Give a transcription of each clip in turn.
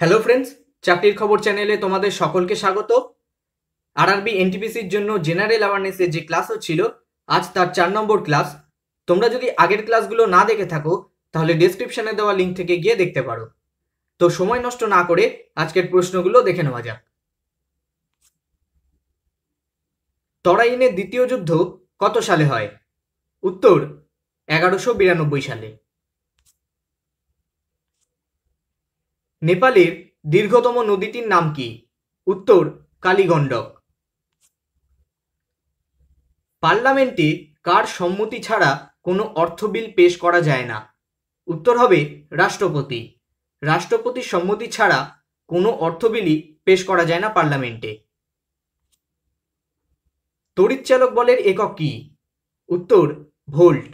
hello friends চাকরির খবর চ্যানেলে তোমাদের সকলকে স্বাগত আরআরবি এনটিপিসির জন্য জেনারেল অ্যাওয়ারনেসের যে ক্লাস হচ্ছিল আজ তার চার নম্বর ক্লাস তোমরা যদি আগের ক্লাসগুলো না দেখে থাকো তাহলে ডিসক্রিপশনে দেওয়া লিঙ্ক থেকে গিয়ে দেখতে পারো তো সময় নষ্ট না করে আজকের প্রশ্নগুলো দেখে নেওয়া যাক তরাইনের দ্বিতীয় যুদ্ধ কত সালে হয় উত্তর এগারোশো বিরানব্বই সালে নেপালের দীর্ঘতম নদীটির নাম কি উত্তর কালীগণ্ডক পার্লামেন্টে কার সম্মতি ছাড়া কোনো অর্থ বিল পেশ করা যায় না উত্তর হবে রাষ্ট্রপতি রাষ্ট্রপতির সম্মতি ছাড়া কোনো অর্থ বিলই পেশ করা যায় না পার্লামেন্টে তড়িৎচালক বলের একক কি উত্তর ভোল্ট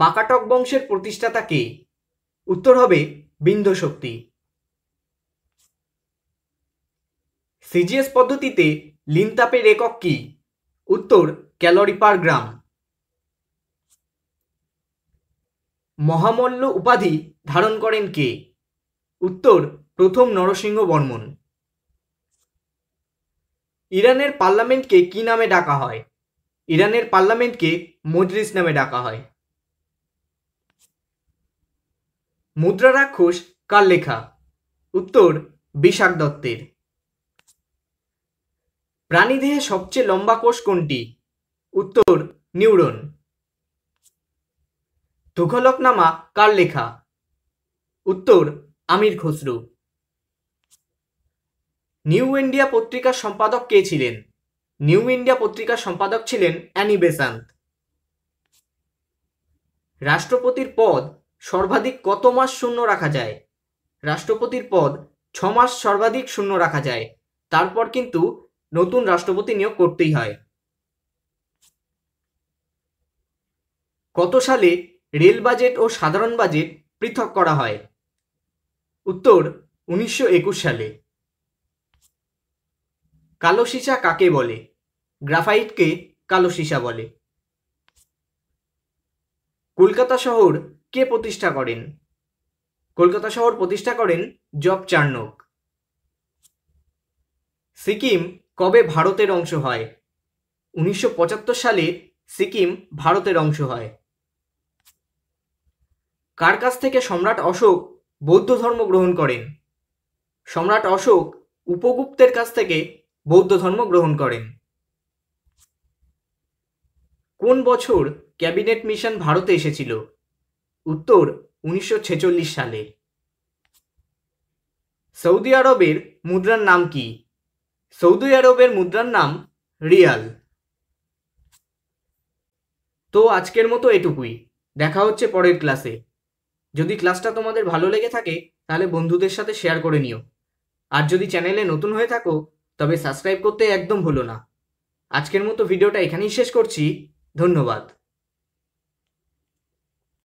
বাকাটক বংশের প্রতিষ্ঠাতা কে উত্তর হবে বিন্ধ শক্তি সিজিএস পদ্ধতিতে লিনতাপের একক কি উত্তর ক্যালোরি পার গ্রাম মহামল্ল উপাধি ধারণ করেন কে উত্তর প্রথম নরসিংহ বর্মন ইরানের পার্লামেন্টকে কি নামে ডাকা হয় ইরানের পার্লামেন্টকে মজলিস নামে ডাকা হয় মুদ্রা রাক্ষস কার লেখা উত্তর বিশাখ দত্তের প্রাণীদেহে সবচেয়ে লম্বা কোষ কোনটি উত্তর নিউরন তুঘলকনামা কার লেখা উত্তর আমির খসরু নিউ ইন্ডিয়া পত্রিকার সম্পাদক কে ছিলেন নিউ ইন্ডিয়া পত্রিকার সম্পাদক ছিলেন অ্যানি বেসান্ত রাষ্ট্রপতির পদ সর্বাধিক কত মাস শূন্য রাখা যায় রাষ্ট্রপতির পদ ছ মাস সর্বাধিক শূন্য রাখা যায় তারপর কিন্তু নতুন রাষ্ট্রপতি নিয়োগ করতেই হয় কত সালে রেল বাজেট ও সাধারণ বাজেট পৃথক করা হয় উত্তর উনিশশো সালে কালো সীসা কাকে বলে গ্রাফাইটকে কালো সীসা বলে কলকাতা শহর কে প্রতিষ্ঠা করেন কলকাতা শহর প্রতিষ্ঠা করেন জব চার্নক সিকিম কবে ভারতের অংশ হয় উনিশশো সালে সিকিম ভারতের অংশ হয় কার কাছ থেকে সম্রাট অশোক বৌদ্ধ ধর্ম গ্রহণ করেন সম্রাট অশোক উপগুপ্তের কাছ থেকে বৌদ্ধ ধর্ম গ্রহণ করেন কোন বছর ক্যাবিনেট মিশন ভারতে এসেছিল উত্তর উনিশশো সালে সৌদি আরবের মুদ্রার নাম কি সৌদি আরবের মুদ্রার নাম রিয়াল তো আজকের মতো এটুকুই দেখা হচ্ছে পরের ক্লাসে যদি ক্লাসটা তোমাদের ভালো লেগে থাকে তাহলে বন্ধুদের সাথে শেয়ার করে নিও আর যদি চ্যানেলে নতুন হয়ে থাকো তবে সাবস্ক্রাইব করতে একদম ভুলো না আজকের মতো ভিডিওটা এখানেই শেষ করছি ধন্যবাদ